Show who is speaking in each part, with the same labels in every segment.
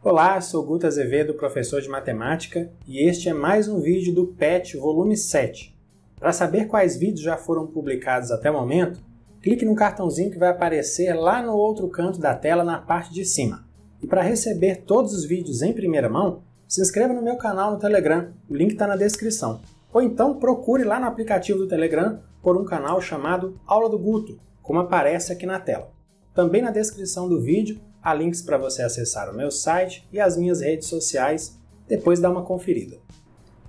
Speaker 1: Olá, sou Guta Azevedo, professor de matemática, e este é mais um vídeo do PET volume 7. Para saber quais vídeos já foram publicados até o momento, clique no cartãozinho que vai aparecer lá no outro canto da tela na parte de cima. E para receber todos os vídeos em primeira mão, se inscreva no meu canal no Telegram, o link está na descrição. Ou então procure lá no aplicativo do Telegram por um canal chamado Aula do Guto, como aparece aqui na tela. Também na descrição do vídeo Há links para você acessar o meu site e as minhas redes sociais, depois dá uma conferida.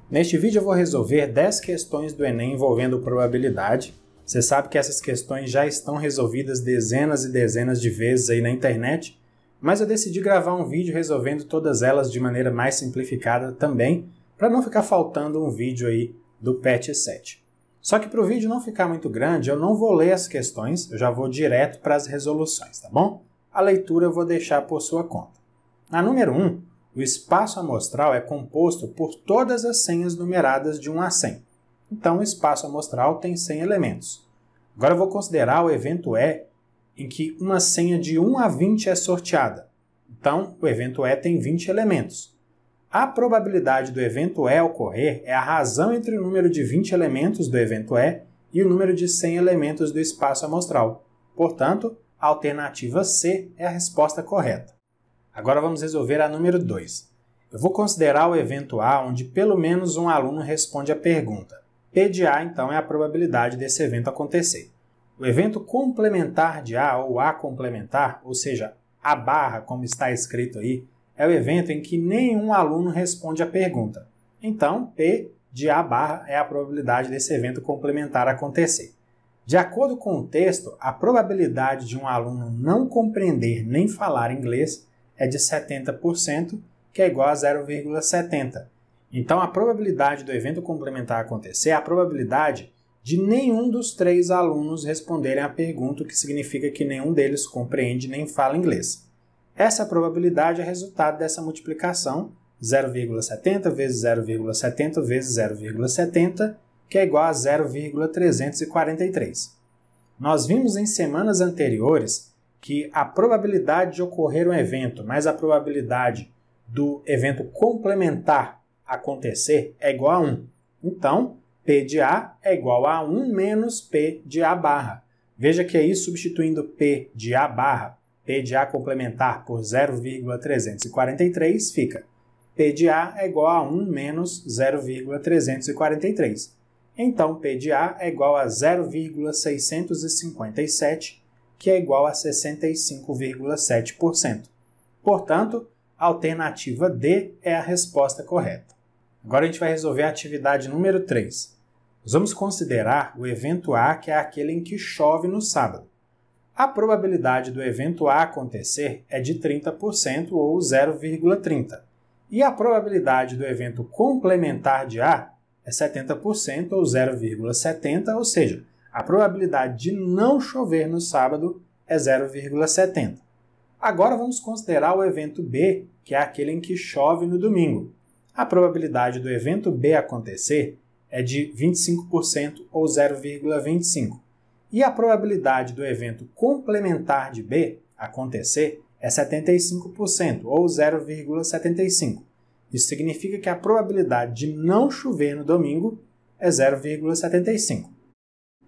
Speaker 1: Neste vídeo eu vou resolver 10 questões do Enem envolvendo probabilidade. Você sabe que essas questões já estão resolvidas dezenas e dezenas de vezes aí na internet, mas eu decidi gravar um vídeo resolvendo todas elas de maneira mais simplificada também, para não ficar faltando um vídeo aí do PET 7. Só que para o vídeo não ficar muito grande, eu não vou ler as questões, eu já vou direto para as resoluções, tá bom? a leitura eu vou deixar por sua conta. Na número 1, o espaço amostral é composto por todas as senhas numeradas de 1 a 100. Então, o espaço amostral tem 100 elementos. Agora, eu vou considerar o evento E em que uma senha de 1 a 20 é sorteada. Então, o evento E tem 20 elementos. A probabilidade do evento E ocorrer é a razão entre o número de 20 elementos do evento E e o número de 100 elementos do espaço amostral. Portanto, a alternativa C é a resposta correta. Agora vamos resolver a número 2. Eu vou considerar o evento A onde pelo menos um aluno responde a pergunta. P de A, então, é a probabilidade desse evento acontecer. O evento complementar de A ou A complementar, ou seja, a barra, como está escrito aí, é o evento em que nenhum aluno responde a pergunta. Então, P de A barra é a probabilidade desse evento complementar acontecer. De acordo com o texto, a probabilidade de um aluno não compreender nem falar inglês é de 70%, que é igual a 0,70. Então, a probabilidade do evento complementar acontecer é a probabilidade de nenhum dos três alunos responderem a pergunta, o que significa que nenhum deles compreende nem fala inglês. Essa probabilidade é resultado dessa multiplicação 0,70 vezes 0,70 vezes 0,70 que é igual a 0,343. Nós vimos em semanas anteriores que a probabilidade de ocorrer um evento mais a probabilidade do evento complementar acontecer é igual a 1. Então, P de A é igual a 1 menos P de A barra. Veja que aí, é substituindo P de A barra, P de A complementar por 0,343, fica P de A é igual a 1 menos 0,343. Então, PDA é igual a 0,657, que é igual a 65,7%. Portanto, a alternativa D é a resposta correta. Agora a gente vai resolver a atividade número 3. Nós vamos considerar o evento A, que é aquele em que chove no sábado. A probabilidade do evento A acontecer é de 30% ou 0,30. E a probabilidade do evento complementar de A é 70% ou 0,70, ou seja, a probabilidade de não chover no sábado é 0,70. Agora vamos considerar o evento B, que é aquele em que chove no domingo. A probabilidade do evento B acontecer é de 25% ou 0,25. E a probabilidade do evento complementar de B acontecer é 75% ou 0,75. Isso significa que a probabilidade de não chover no domingo é 0,75.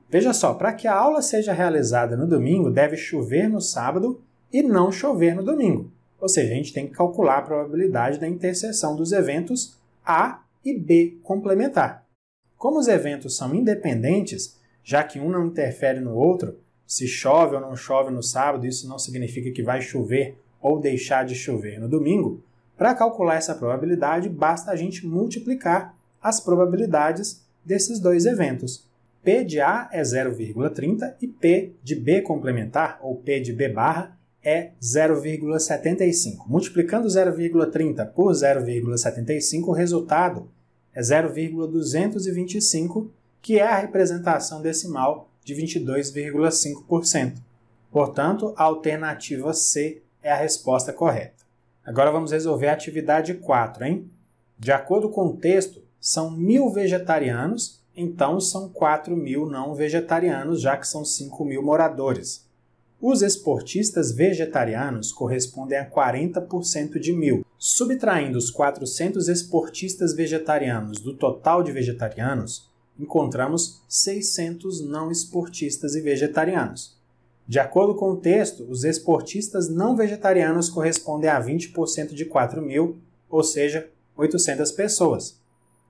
Speaker 1: Veja só, para que a aula seja realizada no domingo, deve chover no sábado e não chover no domingo. Ou seja, a gente tem que calcular a probabilidade da interseção dos eventos A e B complementar. Como os eventos são independentes, já que um não interfere no outro, se chove ou não chove no sábado, isso não significa que vai chover ou deixar de chover no domingo, para calcular essa probabilidade, basta a gente multiplicar as probabilidades desses dois eventos. P de A é 0,30 e P de B complementar, ou P de B barra, é 0,75. Multiplicando 0,30 por 0,75, o resultado é 0,225, que é a representação decimal de 22,5%. Portanto, a alternativa C é a resposta correta. Agora vamos resolver a atividade 4, hein? De acordo com o texto, são mil vegetarianos, então são 4 mil não vegetarianos, já que são 5 mil moradores. Os esportistas vegetarianos correspondem a 40% de mil. Subtraindo os 400 esportistas vegetarianos do total de vegetarianos, encontramos 600 não esportistas e vegetarianos. De acordo com o texto, os esportistas não vegetarianos correspondem a 20% de 4 mil, ou seja, 800 pessoas.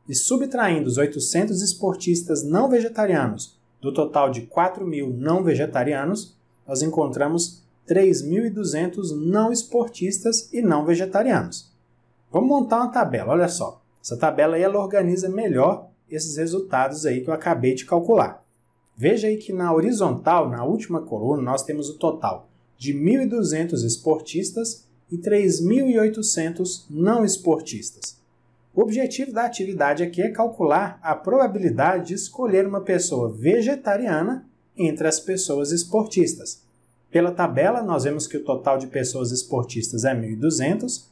Speaker 1: E subtraindo os 800 esportistas não vegetarianos do total de 4 mil não vegetarianos, nós encontramos 3.200 não esportistas e não vegetarianos. Vamos montar uma tabela, olha só. Essa tabela aí ela organiza melhor esses resultados aí que eu acabei de calcular. Veja aí que na horizontal, na última coluna, nós temos o total de 1.200 esportistas e 3.800 não esportistas. O objetivo da atividade aqui é calcular a probabilidade de escolher uma pessoa vegetariana entre as pessoas esportistas. Pela tabela, nós vemos que o total de pessoas esportistas é 1.200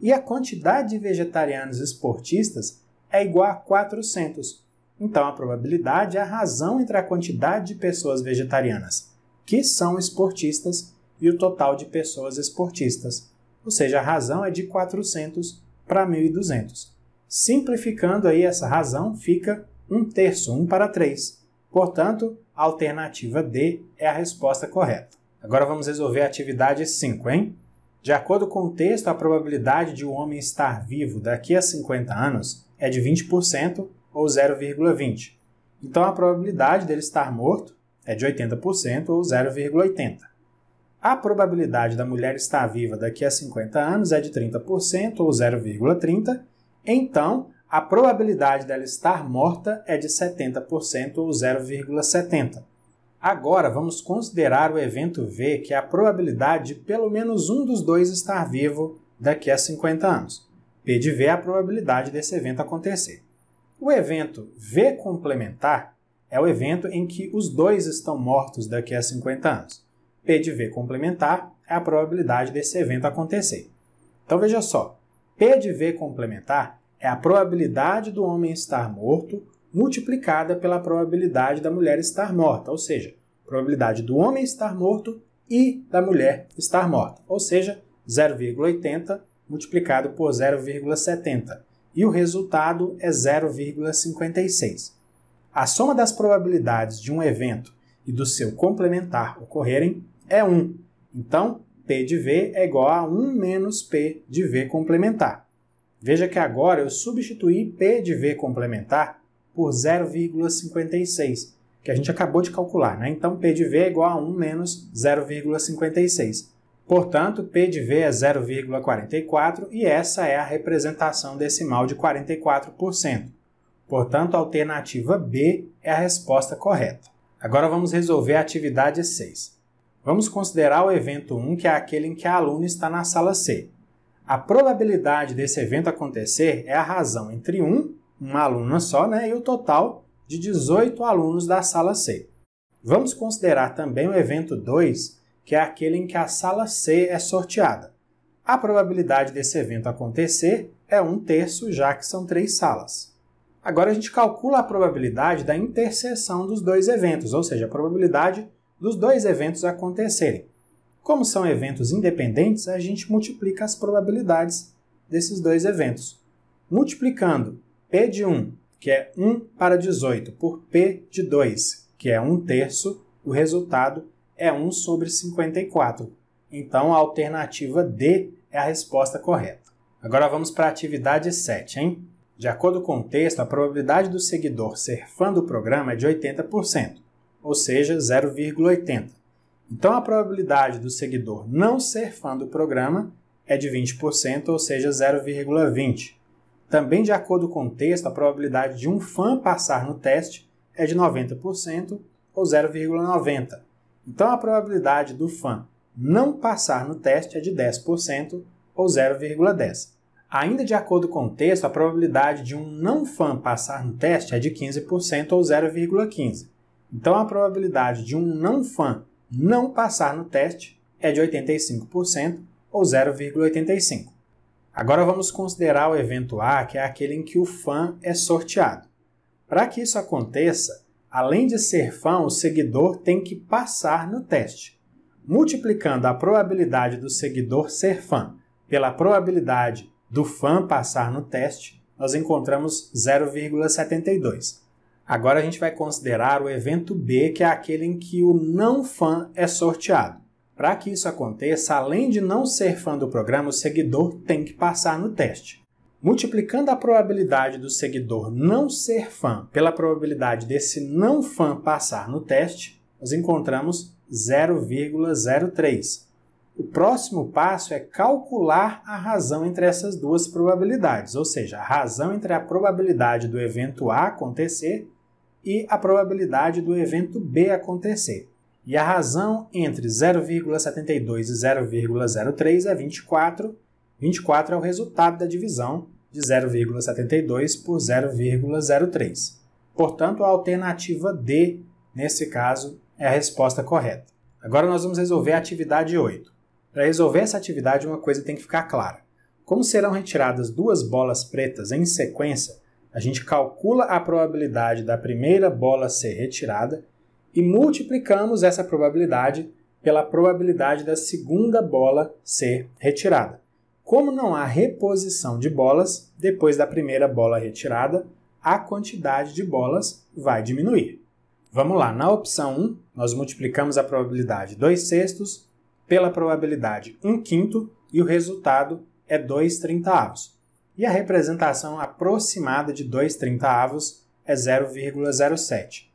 Speaker 1: e a quantidade de vegetarianos esportistas é igual a 400, então a probabilidade é a razão entre a quantidade de pessoas vegetarianas que são esportistas e o total de pessoas esportistas, ou seja, a razão é de 400 para 1.200. Simplificando aí essa razão, fica 1 terço, 1 para 3. Portanto, a alternativa D é a resposta correta. Agora vamos resolver a atividade 5, hein? De acordo com o texto, a probabilidade de um homem estar vivo daqui a 50 anos é de 20% ou 0,20. Então a probabilidade dele estar morto é de 80% ou 0,80. A probabilidade da mulher estar viva daqui a 50 anos é de 30% ou 0,30. Então, a probabilidade dela estar morta é de 70% ou 0,70. Agora vamos considerar o evento V, que é a probabilidade de pelo menos um dos dois estar vivo daqui a 50 anos. P de V é a probabilidade desse evento acontecer. O evento V complementar é o evento em que os dois estão mortos daqui a 50 anos. P de V complementar é a probabilidade desse evento acontecer. Então veja só, P de V complementar é a probabilidade do homem estar morto multiplicada pela probabilidade da mulher estar morta, ou seja, probabilidade do homem estar morto e da mulher estar morta, ou seja, 0,80 multiplicado por 0,70 e o resultado é 0,56. A soma das probabilidades de um evento e do seu complementar ocorrerem é 1. Então, P de V é igual a 1 menos P de V complementar. Veja que agora eu substituí P de V complementar por 0,56, que a gente acabou de calcular. Né? Então, P de V é igual a 1 menos 0,56. Portanto, P de V é 0,44 e essa é a representação decimal de 44%. Portanto, a alternativa B é a resposta correta. Agora vamos resolver a atividade 6. Vamos considerar o evento 1, que é aquele em que a aluna está na sala C. A probabilidade desse evento acontecer é a razão entre 1, uma aluna só, né, e o total de 18 alunos da sala C. Vamos considerar também o evento 2, que é aquele em que a sala C é sorteada. A probabilidade desse evento acontecer é um terço, já que são três salas. Agora a gente calcula a probabilidade da interseção dos dois eventos, ou seja, a probabilidade dos dois eventos acontecerem. Como são eventos independentes, a gente multiplica as probabilidades desses dois eventos. Multiplicando P de 1, que é 1 para 18, por P de 2, que é 1 terço, o resultado é 1 sobre 54. Então a alternativa D é a resposta correta. Agora vamos para a atividade 7, hein? De acordo com o texto, a probabilidade do seguidor ser fã do programa é de 80%, ou seja, 0,80. Então a probabilidade do seguidor não ser fã do programa é de 20%, ou seja, 0,20. Também de acordo com o texto, a probabilidade de um fã passar no teste é de 90%, ou 0,90. Então a probabilidade do fã não passar no teste é de 10% ou 0,10. Ainda de acordo com o texto, a probabilidade de um não fã passar no teste é de 15% ou 0,15. Então a probabilidade de um não fã não passar no teste é de 85% ou 0,85. Agora vamos considerar o evento A, que é aquele em que o fã é sorteado. Para que isso aconteça, além de ser fã, o seguidor tem que passar no teste, multiplicando a probabilidade do seguidor ser fã pela probabilidade do fã passar no teste, nós encontramos 0,72. Agora a gente vai considerar o evento B, que é aquele em que o não fã é sorteado. Para que isso aconteça, além de não ser fã do programa, o seguidor tem que passar no teste. Multiplicando a probabilidade do seguidor não ser fã pela probabilidade desse não fã passar no teste, nós encontramos 0,03. O próximo passo é calcular a razão entre essas duas probabilidades, ou seja, a razão entre a probabilidade do evento A acontecer e a probabilidade do evento B acontecer. E a razão entre 0,72 e 0,03 é 24 24 é o resultado da divisão de 0,72 por 0,03. Portanto, a alternativa D, nesse caso, é a resposta correta. Agora nós vamos resolver a atividade 8. Para resolver essa atividade, uma coisa tem que ficar clara. Como serão retiradas duas bolas pretas em sequência, a gente calcula a probabilidade da primeira bola ser retirada e multiplicamos essa probabilidade pela probabilidade da segunda bola ser retirada. Como não há reposição de bolas, depois da primeira bola retirada, a quantidade de bolas vai diminuir. Vamos lá, na opção 1, nós multiplicamos a probabilidade 2 sextos pela probabilidade 1 quinto e o resultado é 2 trintaavos. E a representação aproximada de 2 trintaavos é 0,07.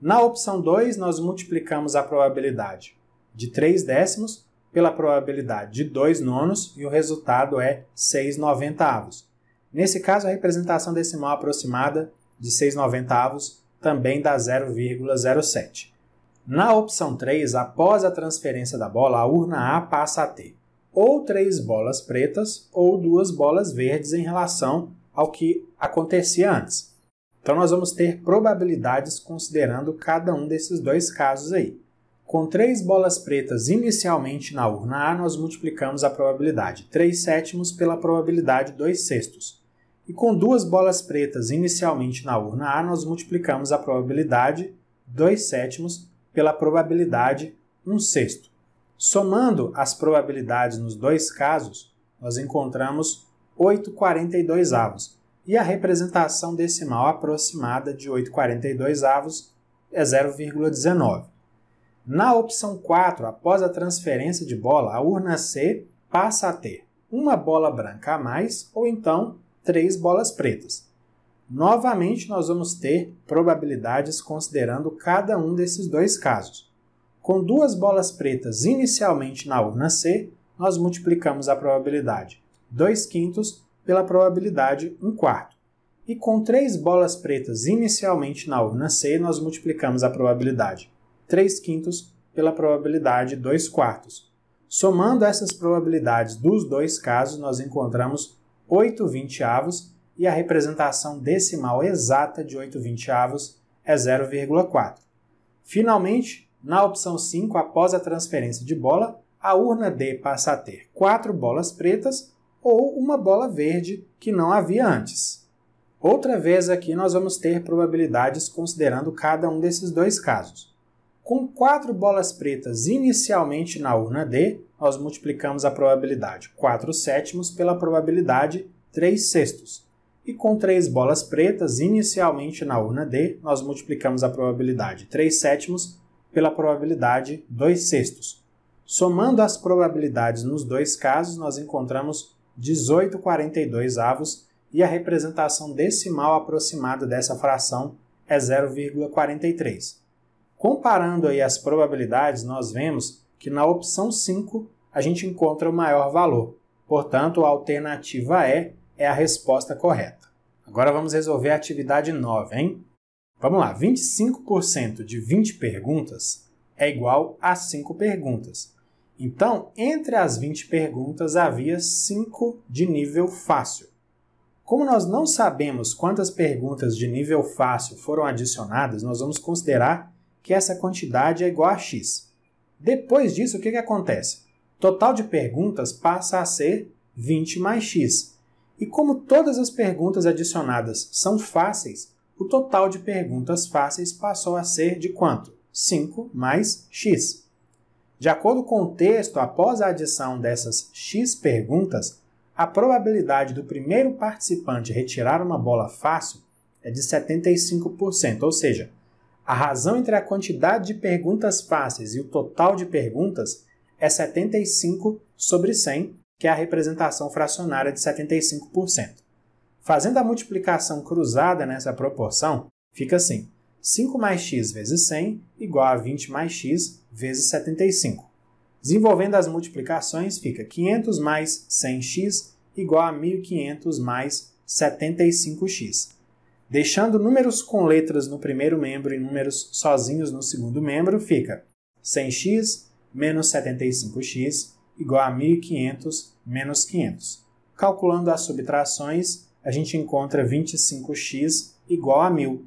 Speaker 1: Na opção 2, nós multiplicamos a probabilidade de 3 décimos pela probabilidade de 2 nonos e o resultado é 6 noventavos. Nesse caso, a representação decimal aproximada de 6 noventavos também dá 0,07. Na opção 3, após a transferência da bola, a urna A passa a ter ou três bolas pretas ou duas bolas verdes em relação ao que acontecia antes. Então nós vamos ter probabilidades considerando cada um desses dois casos aí. Com três bolas pretas inicialmente na urna A, nós multiplicamos a probabilidade 3 sétimos pela probabilidade 2 sextos. E com duas bolas pretas inicialmente na urna A, nós multiplicamos a probabilidade 2 sétimos pela probabilidade 1 sexto. Somando as probabilidades nos dois casos, nós encontramos 8,42 avos. E a representação decimal aproximada de 8,42 avos é 0,19. Na opção 4, após a transferência de bola, a urna C passa a ter uma bola branca a mais ou então três bolas pretas. Novamente, nós vamos ter probabilidades considerando cada um desses dois casos. Com duas bolas pretas inicialmente na urna C, nós multiplicamos a probabilidade 2 quintos pela probabilidade 1 um quarto. E com três bolas pretas inicialmente na urna C, nós multiplicamos a probabilidade 3 quintos pela probabilidade 2 quartos. Somando essas probabilidades dos dois casos, nós encontramos 8 vinteavos e a representação decimal exata de 8 vinteavos é 0,4. Finalmente, na opção 5, após a transferência de bola, a urna D passa a ter quatro bolas pretas ou uma bola verde que não havia antes. Outra vez aqui nós vamos ter probabilidades considerando cada um desses dois casos. Com quatro bolas pretas inicialmente na urna D, nós multiplicamos a probabilidade 4 sétimos pela probabilidade 3 sextos. E com três bolas pretas inicialmente na urna D, nós multiplicamos a probabilidade 3 sétimos pela probabilidade 2 sextos. Somando as probabilidades nos dois casos, nós encontramos 18,42 avos e a representação decimal aproximada dessa fração é 0,43. Comparando aí as probabilidades, nós vemos que na opção 5 a gente encontra o maior valor. Portanto, a alternativa E é a resposta correta. Agora vamos resolver a atividade 9, hein? Vamos lá, 25% de 20 perguntas é igual a 5 perguntas. Então, entre as 20 perguntas havia 5 de nível fácil. Como nós não sabemos quantas perguntas de nível fácil foram adicionadas, nós vamos considerar que essa quantidade é igual a x. Depois disso, o que, que acontece? Total de perguntas passa a ser 20 mais x. E como todas as perguntas adicionadas são fáceis, o total de perguntas fáceis passou a ser de quanto? 5 mais x. De acordo com o texto, após a adição dessas x perguntas, a probabilidade do primeiro participante retirar uma bola fácil é de 75%, ou seja, a razão entre a quantidade de perguntas fáceis e o total de perguntas é 75 sobre 100, que é a representação fracionária de 75%. Fazendo a multiplicação cruzada nessa proporção, fica assim: 5 mais x vezes 100 igual a 20 mais x vezes 75. Desenvolvendo as multiplicações, fica 500 mais 100x igual a 1500 mais 75x. Deixando números com letras no primeiro membro e números sozinhos no segundo membro, fica 100x menos 75x igual a 1.500 menos 500. Calculando as subtrações, a gente encontra 25x igual a 1.000.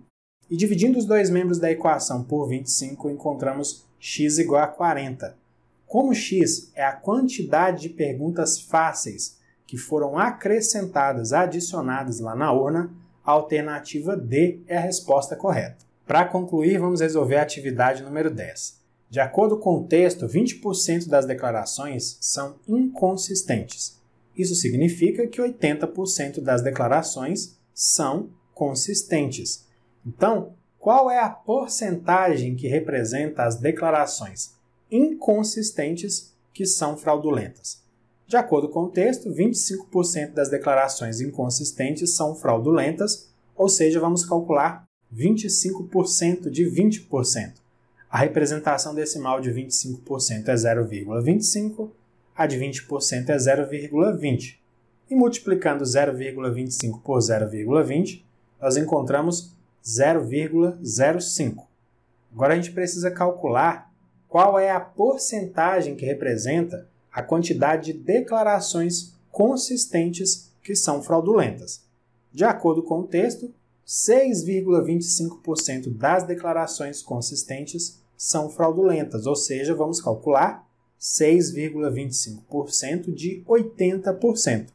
Speaker 1: E dividindo os dois membros da equação por 25, encontramos x igual a 40. Como x é a quantidade de perguntas fáceis que foram acrescentadas, adicionadas lá na urna, a alternativa D é a resposta correta. Para concluir, vamos resolver a atividade número 10. De acordo com o texto, 20% das declarações são inconsistentes. Isso significa que 80% das declarações são consistentes. Então, qual é a porcentagem que representa as declarações inconsistentes que são fraudulentas? De acordo com o texto, 25% das declarações inconsistentes são fraudulentas, ou seja, vamos calcular 25% de 20%. A representação decimal de 25% é 0,25, a de 20% é 0,20. E multiplicando 0,25 por 0,20, nós encontramos 0,05. Agora a gente precisa calcular qual é a porcentagem que representa a quantidade de declarações consistentes que são fraudulentas. De acordo com o texto, 6,25% das declarações consistentes são fraudulentas, ou seja, vamos calcular 6,25% de 80%.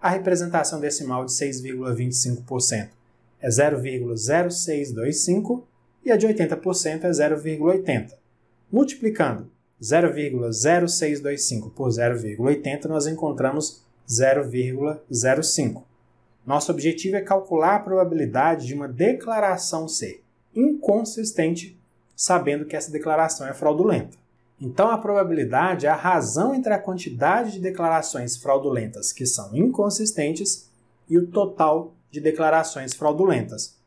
Speaker 1: A representação decimal de 6,25% é 0,0625 e a de 80% é 0,80. Multiplicando 0,0625 por 0,80, nós encontramos 0,05. Nosso objetivo é calcular a probabilidade de uma declaração ser inconsistente, sabendo que essa declaração é fraudulenta. Então, a probabilidade é a razão entre a quantidade de declarações fraudulentas que são inconsistentes e o total de declarações fraudulentas,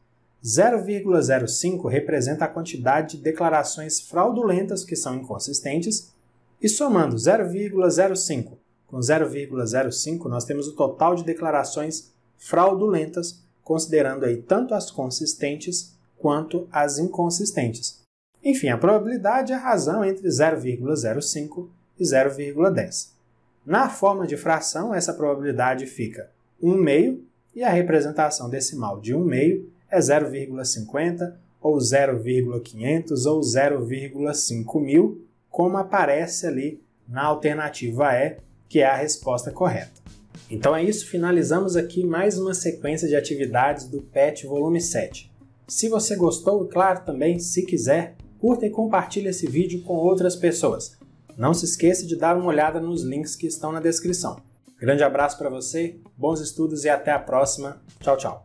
Speaker 1: 0,05 representa a quantidade de declarações fraudulentas que são inconsistentes, e somando 0,05 com 0,05, nós temos o total de declarações fraudulentas, considerando aí tanto as consistentes quanto as inconsistentes. Enfim, a probabilidade é a razão entre 0,05 e 0,10. Na forma de fração, essa probabilidade fica 1 meio e a representação decimal de 1 meio é 0,50 ou 0,500 ou 0,5 mil, como aparece ali na alternativa E, que é a resposta correta. Então é isso, finalizamos aqui mais uma sequência de atividades do PET volume 7. Se você gostou, claro também, se quiser, curta e compartilhe esse vídeo com outras pessoas. Não se esqueça de dar uma olhada nos links que estão na descrição. Grande abraço para você, bons estudos e até a próxima. Tchau, tchau.